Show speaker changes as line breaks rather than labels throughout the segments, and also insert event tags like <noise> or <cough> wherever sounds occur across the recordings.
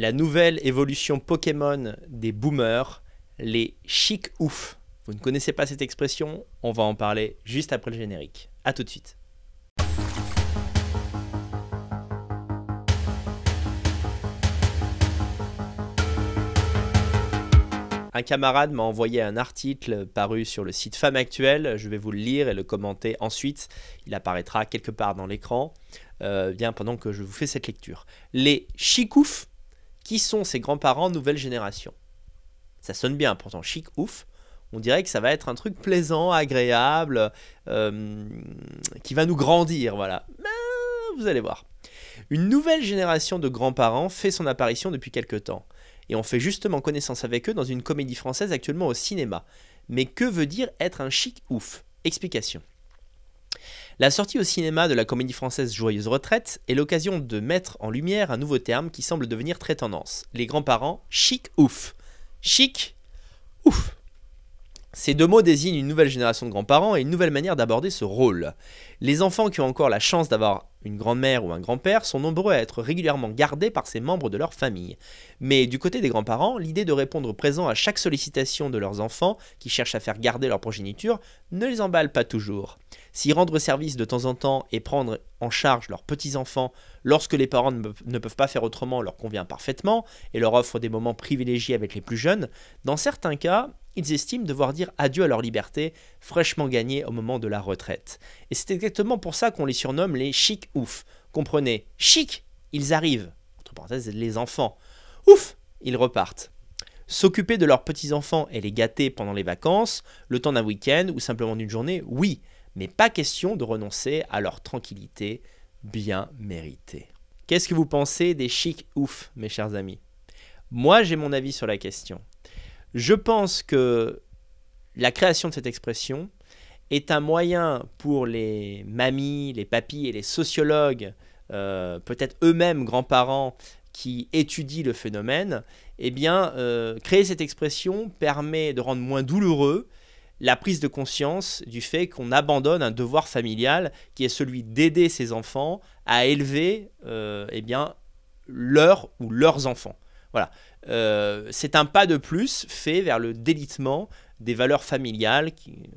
la nouvelle évolution Pokémon des boomers, les chic Vous ne connaissez pas cette expression On va en parler juste après le générique. A tout de suite. Un camarade m'a envoyé un article paru sur le site Femme Actuelle. Je vais vous le lire et le commenter ensuite. Il apparaîtra quelque part dans l'écran. Euh, bien pendant que je vous fais cette lecture. Les chicoufs qui sont ses grands-parents nouvelle génération Ça sonne bien, pourtant chic, ouf. On dirait que ça va être un truc plaisant, agréable, euh, qui va nous grandir, voilà. Mais ben, vous allez voir. Une nouvelle génération de grands-parents fait son apparition depuis quelque temps. Et on fait justement connaissance avec eux dans une comédie française actuellement au cinéma. Mais que veut dire être un chic ouf Explication. La sortie au cinéma de la comédie française Joyeuse Retraite est l'occasion de mettre en lumière un nouveau terme qui semble devenir très tendance. Les grands-parents, chic ouf. Chic ouf. Ces deux mots désignent une nouvelle génération de grands-parents et une nouvelle manière d'aborder ce rôle. Les enfants qui ont encore la chance d'avoir une grand-mère ou un grand-père, sont nombreux à être régulièrement gardés par ces membres de leur famille. Mais du côté des grands-parents, l'idée de répondre présent à chaque sollicitation de leurs enfants, qui cherchent à faire garder leur progéniture, ne les emballe pas toujours. Si rendre service de temps en temps et prendre en charge leurs petits-enfants lorsque les parents ne peuvent pas faire autrement leur convient parfaitement et leur offre des moments privilégiés avec les plus jeunes, dans certains cas, ils estiment devoir dire adieu à leur liberté, fraîchement gagnée au moment de la retraite. Et c'est exactement pour ça qu'on les surnomme les chic ouf. Comprenez, chic, ils arrivent, entre parenthèses les enfants. Ouf, ils repartent. S'occuper de leurs petits-enfants et les gâter pendant les vacances, le temps d'un week-end ou simplement d'une journée, oui, mais pas question de renoncer à leur tranquillité bien méritée. Qu'est-ce que vous pensez des chic ouf, mes chers amis Moi, j'ai mon avis sur la question. Je pense que la création de cette expression est un moyen pour les mamies, les papis et les sociologues, euh, peut-être eux-mêmes grands-parents qui étudient le phénomène, eh bien, euh, créer cette expression permet de rendre moins douloureux la prise de conscience du fait qu'on abandonne un devoir familial qui est celui d'aider ses enfants à élever euh, eh bien, leur ou leurs enfants. Voilà. Euh, c'est un pas de plus fait vers le délitement des valeurs familiales qui est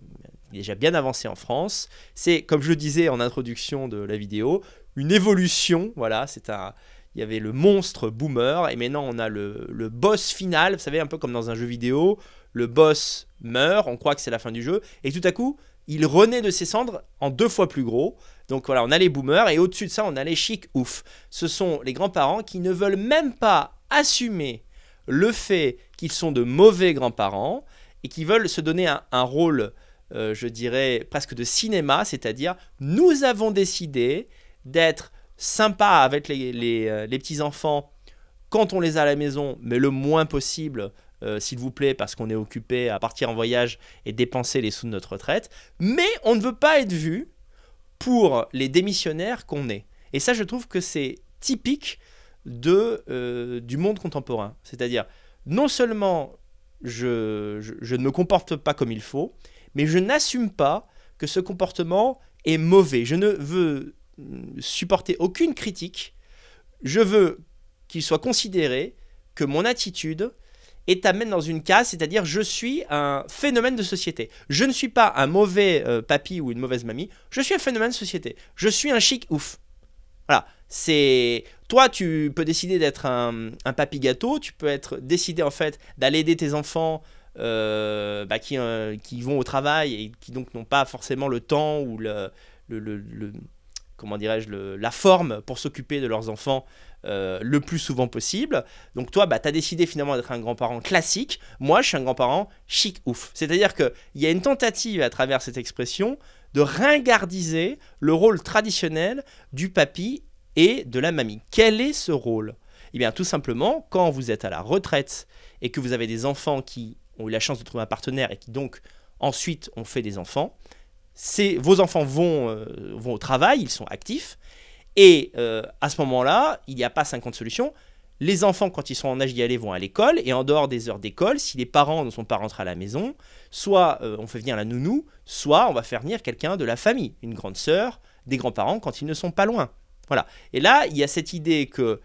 déjà bien avancé en France. C'est, comme je le disais en introduction de la vidéo, une évolution. Voilà, c'est un. Il y avait le monstre boomer et maintenant on a le, le boss final. Vous savez, un peu comme dans un jeu vidéo, le boss meurt, on croit que c'est la fin du jeu et tout à coup il renaît de ses cendres en deux fois plus gros. Donc voilà, on a les boomers et au-dessus de ça, on a les chics ouf. Ce sont les grands-parents qui ne veulent même pas assumer le fait qu'ils sont de mauvais grands-parents et qu'ils veulent se donner un, rôle, euh, je dirais, presque de cinéma, c'est-à-dire nous avons décidé d'être sympas avec euh, les, petits-enfants quand on les a à la maison, mais le moins possible euh, s'il vous plaît, parce qu'on est occupé à partir en voyage et dépenser les sous de notre retraite. Mais on ne veut pas être vu pour les démissionnaires qu'on est. Et ça, je trouve que c'est typique euh, du monde contemporain. C'est-à-dire, non seulement je, ne me comporte pas comme il faut, mais je n'assume pas que ce comportement est mauvais. Je ne veux mm, supporter aucune critique. Je veux qu'il soit considéré que mon attitude est amène dans une case, c'est-à-dire je suis un phénomène de société. Je ne suis pas un mauvais euh, papy ou une mauvaise mamie, je suis un phénomène de société. Je suis un chic ouf. Voilà, c'est toi, tu peux décider d'être un, papy gâteau, tu peux être décidé en fait d'aller aider tes enfants euh, bah, euh, qui, vont au travail et qui donc n'ont pas forcément le temps ou le, comment dirais-je la forme pour s'occuper de leurs enfants euh, le plus souvent possible. Donc toi, bah, tu as décidé finalement d'être un grand-parent classique. Moi, je suis un grand-parent chic ouf. C'est-à-dire qu'il y a une tentative à travers cette expression de ringardiser le rôle traditionnel du papy et de la mamie. Quel est ce rôle Eh bien, tout simplement, quand vous êtes à la retraite et que vous avez des enfants qui ont eu la chance de trouver un partenaire et qui donc ensuite ont fait des enfants, vos enfants vont, euh, vont au travail, ils sont actifs, et euh, à ce moment-là, il n'y a pas 50 solutions, les enfants, quand ils sont en âge d'y aller, vont à l'école, et en dehors des heures d'école, si les parents ne sont pas rentrés à la maison, soit euh, on fait venir la nounou, soit on va faire venir quelqu'un de la famille, une grande sœur, des grands-parents, quand ils ne sont pas loin. Voilà. Et là, il y a cette idée que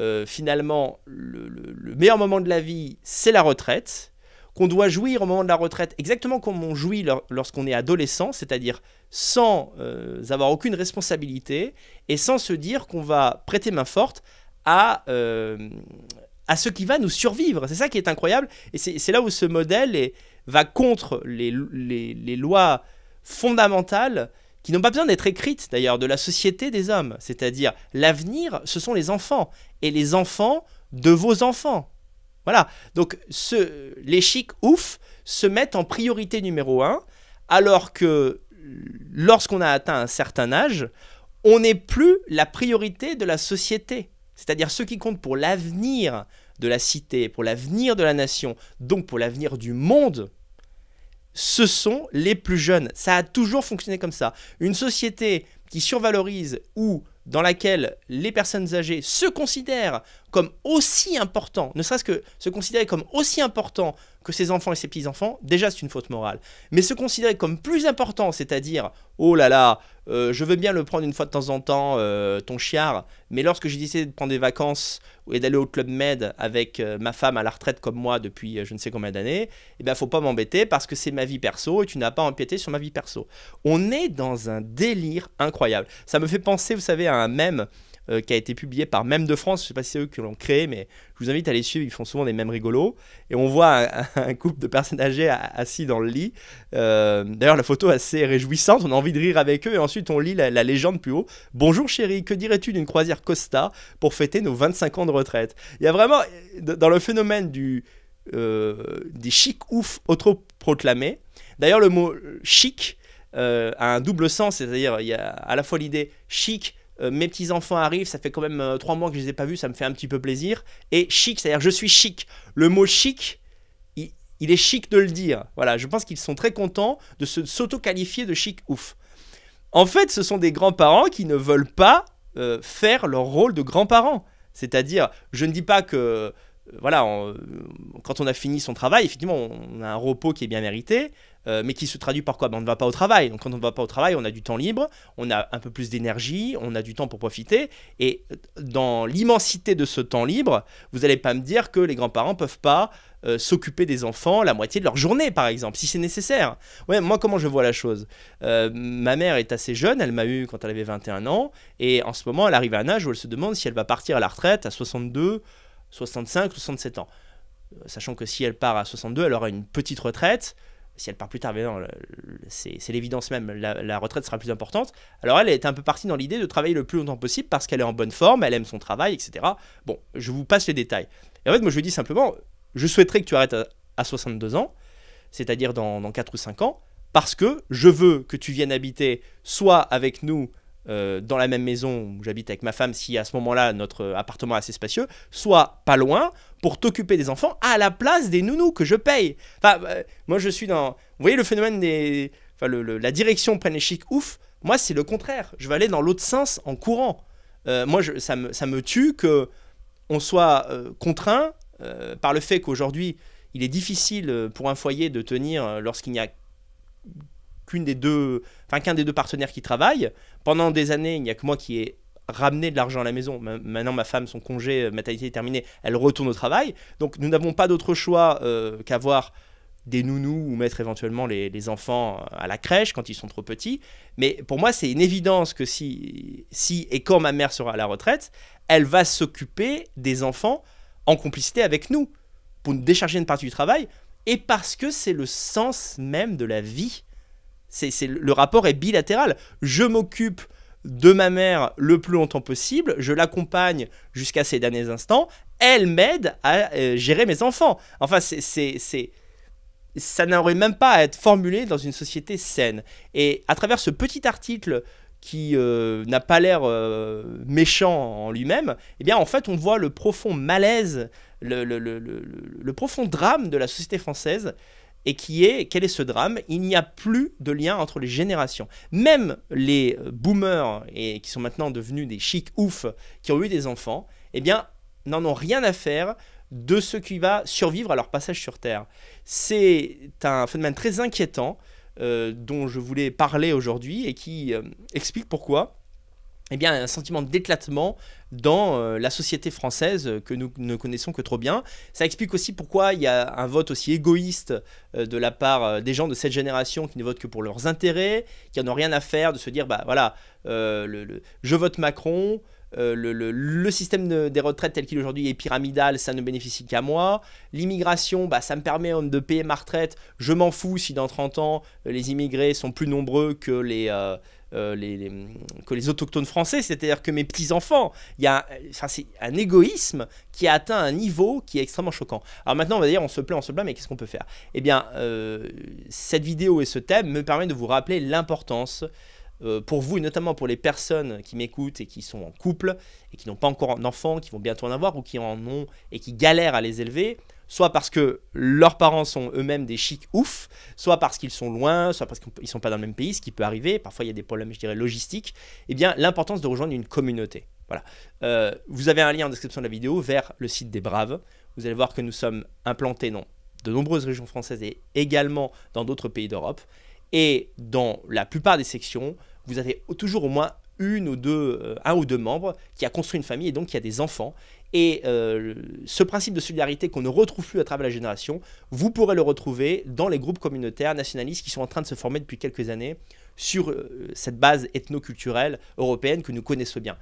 euh, finalement, le, meilleur moment de la vie, c'est la retraite, qu'on doit jouir au moment de la retraite exactement comme on jouit lorsqu'on est adolescent, c'est-à-dire sans euh, avoir aucune responsabilité et sans se dire qu'on va prêter main forte à, euh, à ce qui va nous survivre. C'est ça qui est incroyable. Et c'est là où ce modèle est, va contre les, les, lois fondamentales qui n'ont pas besoin d'être écrites d'ailleurs, de la société des hommes. C'est-à-dire, l'avenir, ce sont les enfants, et les enfants de vos enfants. Voilà, donc ce, les chics ouf se mettent en priorité numéro un, alors que lorsqu'on a atteint un certain âge, on n'est plus la priorité de la société c'est-à-dire ceux qui comptent pour l'avenir de la cité, pour l'avenir de la nation, donc pour l'avenir du monde, ce sont les plus jeunes. Ça a toujours fonctionné comme ça. Une société qui survalorise ou dans laquelle les personnes âgées se considèrent comme aussi important, ne serait-ce que se considérer comme aussi important que ses enfants et ses petits-enfants, déjà c'est une faute morale. Mais se considérer comme plus important, c'est-à-dire, oh là là, euh, je veux bien le prendre une fois de temps en temps, euh, ton chiard, mais lorsque j'ai décidé de prendre des vacances et d'aller au Club Med avec euh, ma femme à la retraite comme moi depuis je ne sais combien d'années, eh ben faut pas m'embêter parce que c'est ma vie perso et tu n'as pas empiété sur ma vie perso. On est dans un délire incroyable. Ça me fait penser, vous savez, à un mème euh, qui a été publié par Même de France. Je ne sais pas si c'est eux qui l'ont créé, mais je vous invite à les suivre. Ils font souvent des mêmes rigolos. Et on voit un, couple de personnes âgées assis dans le lit. Euh, d'ailleurs, la photo est assez réjouissante. On a envie de rire avec eux. Et ensuite, on lit la, légende plus haut. Bonjour chérie, que dirais-tu d'une croisière Costa pour fêter nos 25 ans de retraite Il y a vraiment, dans le phénomène du, euh, des chics ouf autoproclamés. D'ailleurs, le mot chic a un double sens, c'est-à-dire il y a à la fois l'idée chic euh, mes petits-enfants arrivent, ça fait quand même euh, trois mois que je les ai pas vus, ça me fait un petit peu plaisir. Et chic, c'est-à-dire je suis chic. Le mot chic, il, est chic de le dire. Voilà, je pense qu'ils sont très contents de se s'auto-qualifier de chic ouf. En fait, ce sont des grands-parents qui ne veulent pas euh, faire leur rôle de grands-parents. C'est-à-dire, je ne dis pas que euh, voilà, euh, quand on a fini son travail, effectivement, on a un repos qui est bien mérité, euh, mais qui se traduit par quoi ben, On ne va pas au travail. Donc quand on ne va pas au travail, on a du temps libre, on a un peu plus d'énergie, on a du temps pour profiter. Et dans l'immensité de ce temps libre, vous n'allez pas me dire que les grands-parents peuvent pas s'occuper des enfants la moitié de leur journée, par exemple, si c'est nécessaire. Ouais, moi, comment je vois la chose Ma mère est assez jeune, elle m'a eu quand elle avait 21 ans, et en ce moment, elle arrive à un âge où elle se demande si elle va partir à la retraite à 62 65, 67 ans. Euh, sachant que si elle part à 62, elle aura une petite retraite. Si elle part plus tard, c'est l'évidence même, la, retraite sera plus importante. Alors elle est un peu partie dans l'idée de travailler le plus longtemps possible parce qu'elle est en bonne forme, elle aime son travail, etc. Bon, je vous passe les détails. Et en fait, moi je lui dis simplement, je souhaiterais que tu arrêtes à, 62 ans, c'est-à-dire dans, dans 4 ou 5 ans, parce que je veux que tu viennes habiter soit avec nous euh, dans la même maison où j'habite avec ma femme, si à ce moment-là notre appartement est assez spacieux, soit pas loin pour t'occuper des enfants à la place des nounous que je paye. Enfin, euh, moi je suis dans. Vous voyez le phénomène des. Enfin, la direction prenne les chics, ouf. Moi c'est le contraire. Je vais aller dans l'autre sens en courant. Euh, moi je, ça, me, ça, me, tue que on soit contraint par le fait qu'aujourd'hui il est difficile pour un foyer de tenir lorsqu'il n'y a qu'une des deux, enfin qu'un des deux partenaires qui travaille. Pendant des années, il n'y a que moi qui ai ramené de l'argent à la maison. Maintenant, ma femme, son congé euh, maternité est terminé, elle retourne au travail. Donc, nous n'avons pas d'autre choix euh, qu'avoir des nounous ou mettre éventuellement les, les, enfants à la crèche quand ils sont trop petits. Mais pour moi, c'est une évidence que si, si et quand ma mère sera à la retraite, elle va s'occuper des enfants en complicité avec nous pour nous décharger une partie du travail et parce que c'est le sens même de la vie. C'est, le rapport est bilatéral. Je m'occupe de ma mère le plus longtemps possible, je l'accompagne jusqu'à ses derniers instants, elle m'aide à euh, gérer mes enfants. Enfin, c'est, ça n'aurait même pas à être formulé dans une société saine. Et à travers ce petit article qui euh, n'a pas l'air euh, méchant en lui-même, eh bien en fait on voit le profond malaise, le, le profond drame de la société française et qui est, quel est ce drame Il n'y a plus de lien entre les générations. Même les euh, boomers, et qui sont maintenant devenus des chics ouf, qui ont eu des enfants, eh bien, n'en ont rien à faire de ce qui va survivre à leur passage sur Terre. C'est un phénomène très inquiétant euh, dont je voulais parler aujourd'hui et qui euh, explique pourquoi eh bien, un sentiment d'éclatement dans euh, la société française euh, que nous ne connaissons que trop bien. Ça explique aussi pourquoi il y a un vote aussi égoïste euh, de la part des gens de cette génération qui ne votent que pour leurs intérêts, qui n'en ont rien à faire de se dire, bah voilà, je vote Macron, le, système des retraites tel qu'il est aujourd'hui est pyramidal, ça ne bénéficie qu'à moi. L'immigration, bah, ça me permet de payer ma retraite. Je m'en fous si dans 30 ans, les immigrés sont plus nombreux que les, euh, les, que les autochtones français, c'est-à-dire que mes petits-enfants. Il y a, c'est un égoïsme qui a atteint un niveau qui est extrêmement choquant. Alors maintenant, on va dire, on se plaint, on se plaint, mais qu'est-ce qu'on peut faire Eh bien, euh, cette vidéo et ce thème me permet de vous rappeler l'importance euh, pour vous, et notamment pour les personnes qui m'écoutent et qui sont en couple, et qui n'ont pas encore d'enfants, qui vont bientôt en avoir, ou qui en ont et qui galèrent à les élever, soit parce que leurs parents sont eux-mêmes des chics ouf, soit parce qu'ils sont loin, soit parce qu'ils ne sont pas dans le même pays, ce qui peut arriver, parfois il y a des problèmes, je dirais, logistiques, eh bien l'importance de rejoindre une communauté. Voilà. Euh, vous avez un lien en description de la vidéo vers le site des Braves. Vous allez voir que nous sommes implantés dans de nombreuses régions françaises et également dans d'autres pays d'Europe. Et dans la plupart des sections, vous avez toujours au moins une ou deux, euh, un ou deux membres qui a construit une famille et donc qui a des enfants. Et euh, ce principe de solidarité qu'on ne retrouve plus à travers la génération, vous pourrez le retrouver dans les groupes communautaires nationalistes qui sont en train de se former depuis quelques années sur euh, cette base ethno-culturelle européenne que nous connaissons bien.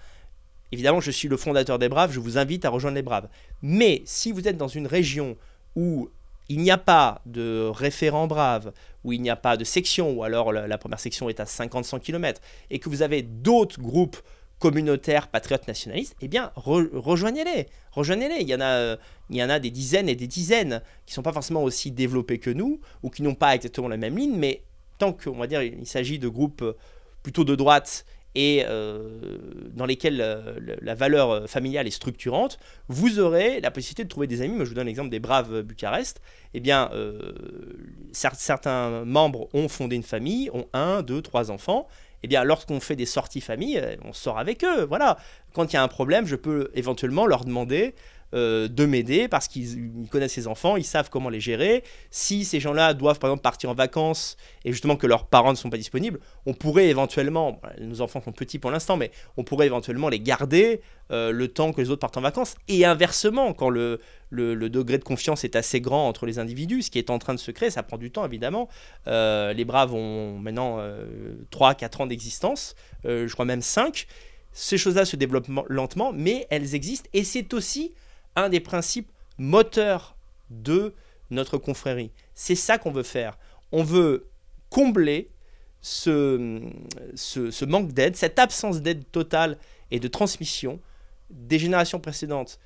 Évidemment, je suis le fondateur des Braves, je vous invite à rejoindre les Braves. Mais si vous êtes dans une région où il n'y a pas de référent brave, où il n'y a pas de section, ou alors la, première section est à 50-100 km, et que vous avez d'autres groupes communautaires, patriotes, nationalistes, eh bien, rejoignez-les. Rejoignez-les. Il, y en a, euh, il y en a des dizaines et des dizaines qui ne sont pas forcément aussi développés que nous, ou qui n'ont pas exactement la même ligne, mais tant qu'on va dire, il s'agit de groupes plutôt de droite et euh, dans lesquels euh, la, valeur euh, familiale est structurante, vous aurez la possibilité de trouver des amis. Moi, je vous donne l'exemple des braves Bucarest. Eh bien, certains membres ont fondé une famille, ont un, deux, trois enfants. Eh bien, lorsqu'on fait des sorties famille, on sort avec eux. Voilà. Quand il y a un problème, je peux éventuellement leur demander euh, de m'aider parce qu'ils connaissent ses enfants, ils savent comment les gérer. Si ces gens-là doivent par exemple partir en vacances et justement que leurs parents ne sont pas disponibles, on pourrait éventuellement, nos enfants sont petits pour l'instant, mais on pourrait éventuellement les garder euh, le temps que les autres partent en vacances. Et inversement, quand le, le, degré de confiance est assez grand entre les individus, ce qui est en train de se créer, ça prend du temps évidemment. Euh, les Braves ont maintenant 3-4 ans d'existence, je crois même 5. Ces choses-là se développent lentement, mais elles existent et c'est aussi un des principes moteurs de notre confrérie. C'est ça qu'on veut faire. On veut combler ce, ce, manque d'aide, cette absence d'aide totale et de transmission des générations précédentes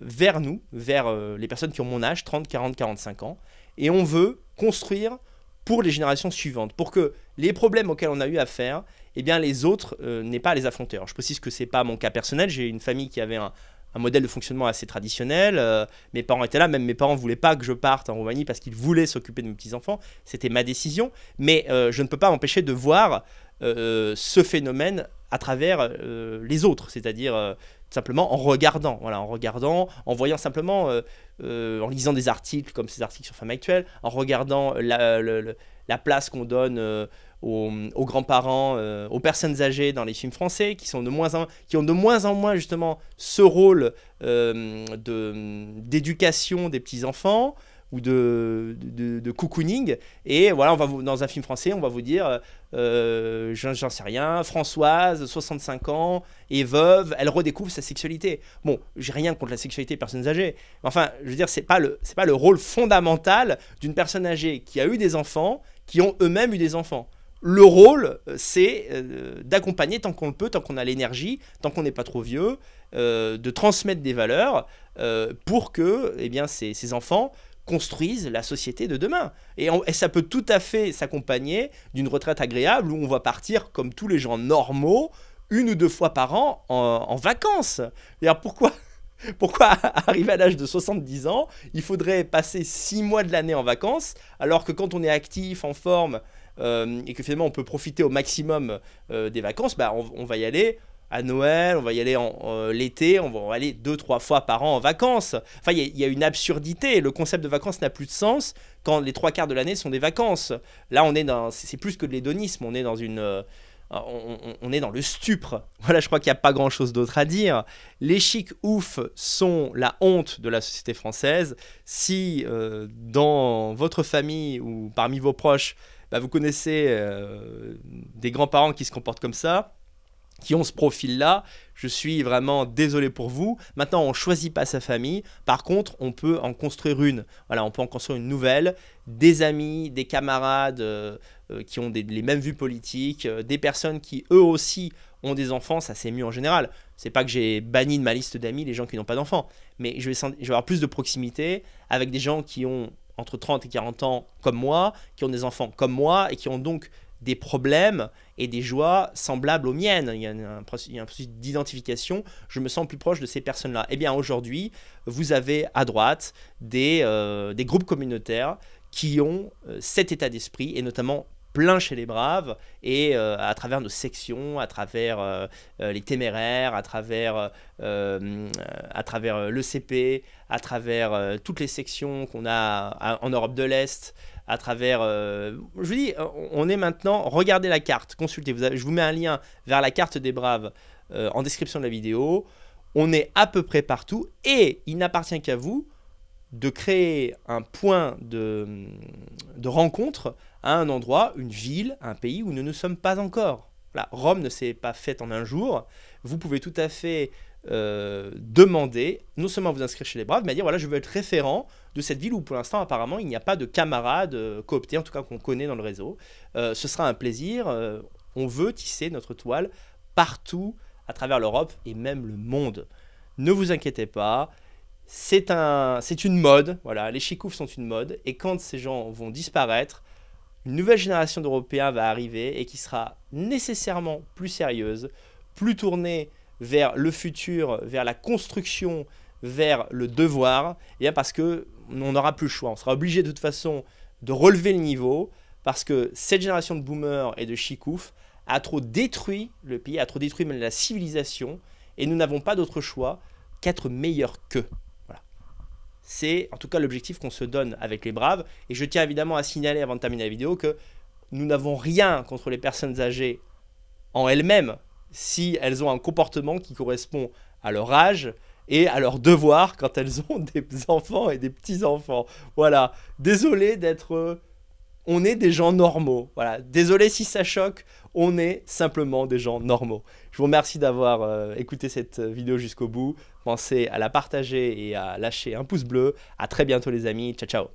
vers nous, vers euh, les personnes qui ont mon âge, 30, 40, 45 ans. Et on veut construire pour les générations suivantes, pour que les problèmes auxquels on a eu affaire, eh bien les autres euh, n'aient pas à les affronter. je précise que ce n'est pas mon cas personnel, j'ai une famille qui avait un, un modèle de fonctionnement assez traditionnel. Euh, mes parents étaient là, même mes parents ne voulaient pas que je parte en Roumanie parce qu'ils voulaient s'occuper de mes petits-enfants. C'était ma décision, mais euh, je ne peux pas m'empêcher de voir euh, ce phénomène à travers les autres, c'est-à-dire simplement en regardant, voilà, en regardant, en voyant simplement, en lisant des articles comme ces articles sur Femme Actuelle, en regardant la place qu'on donne aux, grands-parents, euh, aux personnes âgées dans les films français, qui, sont de moins en, qui ont de moins en moins justement ce rôle euh, de d'éducation des petits-enfants ou de, de, cocooning. Et voilà, on va dans un film français, on va vous dire, euh, j'en sais rien, Françoise, 65 ans, est veuve, elle redécouvre sa sexualité. Bon, j'ai rien contre la sexualité des personnes âgées. Mais enfin, je veux dire, c'est pas le, c'est pas le rôle fondamental d'une personne âgée qui a eu des enfants, qui ont eux-mêmes eu des enfants le rôle, euh, c'est euh, d'accompagner tant qu'on le peut, tant qu'on a l'énergie, tant qu'on n'est pas trop vieux, euh, de transmettre des valeurs pour que eh bien, ces, enfants construisent la société de demain. Et, ça peut tout à fait s'accompagner d'une retraite agréable où on va partir comme tous les gens normaux une ou deux fois par an en, en vacances. alors pourquoi <laughs> Pourquoi, arriver à l'âge de 70 ans, il faudrait passer 6 mois de l'année en vacances, alors que quand on est actif, en forme, euh, et que finalement on peut profiter au maximum euh, des vacances, bah, on, va y aller à Noël, on va y aller en, l'été, on va aller 2-3 fois par an en vacances. Enfin, il y, a une absurdité. Le concept de vacances n'a plus de sens quand les trois quarts de l'année sont des vacances. Là, on est dans, c'est plus que de l'hédonisme, on est dans une euh, ah, on, est dans le stupre. <laughs> Voilà, je crois qu'il n'y a pas grand-chose d'autre à dire. Les chics ouf sont la honte de la société française. Si euh, dans votre famille ou parmi vos proches, bah, vous connaissez euh, des grands-parents qui se comportent comme ça, qui ont ce profil-là, je suis vraiment désolé pour vous. Maintenant, on ne choisit pas sa famille. Par contre, on peut en construire une. Voilà, on peut en construire une nouvelle. Des amis, des camarades euh, euh, qui ont les mêmes vues politiques, euh, des personnes qui eux aussi ont des enfants, ça c'est mieux en général. C'est pas que j'ai banni de ma liste d'amis les gens qui n'ont pas d'enfants, mais je vais, je vais avoir plus de proximité avec des gens qui ont entre 30 et 40 ans comme moi, qui ont des enfants comme moi et qui ont donc des problèmes et des joies semblables aux miennes. Il y a un, processus d'identification, je me sens plus proche de ces personnes-là. Eh bien aujourd'hui, vous avez à droite des, euh, groupes communautaires qui ont euh, cet état d'esprit, et notamment plein chez les braves et euh, à travers nos sections, à travers les téméraires, à travers, l'ECP, à travers le à travers toutes les sections qu'on a en Europe de l'Est, à travers... Euh, je vous dis, on est maintenant... Regardez la carte, consultez. Vous je vous mets un lien vers la carte des Braves euh, en description de la vidéo. On est à peu près partout et il n'appartient qu'à vous de créer un point de, de rencontre à un endroit, une ville, un pays où nous ne sommes pas encore. Rome ne s'est pas faite en un jour. Vous pouvez tout à fait euh, demander, non seulement vous inscrire chez les Braves, mais dire voilà, je veux être référent de cette ville où pour l'instant apparemment il n'y a pas de camarades euh, cooptés, en tout cas qu'on connaît dans le réseau. Euh, ce sera un plaisir. Euh, on veut tisser notre toile partout à travers l'Europe et même le monde. Ne vous inquiétez pas, c'est un, c'est une mode. Voilà, les chicoufs sont une mode et quand ces gens vont disparaître, une nouvelle génération d'Européens va arriver et qui sera nécessairement plus sérieuse, plus tournée vers le futur, vers la construction vers le devoir, eh parce que on n'aura plus le choix. On sera obligé de toute façon de relever le niveau parce que cette génération de boomers et de chicouf a trop détruit le pays, a trop détruit même la civilisation, et nous n'avons pas d'autre choix qu'être meilleurs qu'eux. Voilà. C'est en tout cas l'objectif qu'on se donne avec les braves, et je tiens évidemment à signaler avant de terminer la vidéo que nous n'avons rien contre les personnes âgées en elles-mêmes si elles ont un comportement qui correspond à leur âge, et à leur devoir quand elles <laughs> ont des enfants et des petits-enfants. Voilà, désolé d'être... Euh, on est des gens normaux. Voilà, désolé si ça choque, on est simplement des gens normaux. Je vous remercie d'avoir euh, écouté cette vidéo jusqu'au bout. Pensez à la partager et à lâcher un pouce bleu. À très bientôt les amis. Ciao ciao.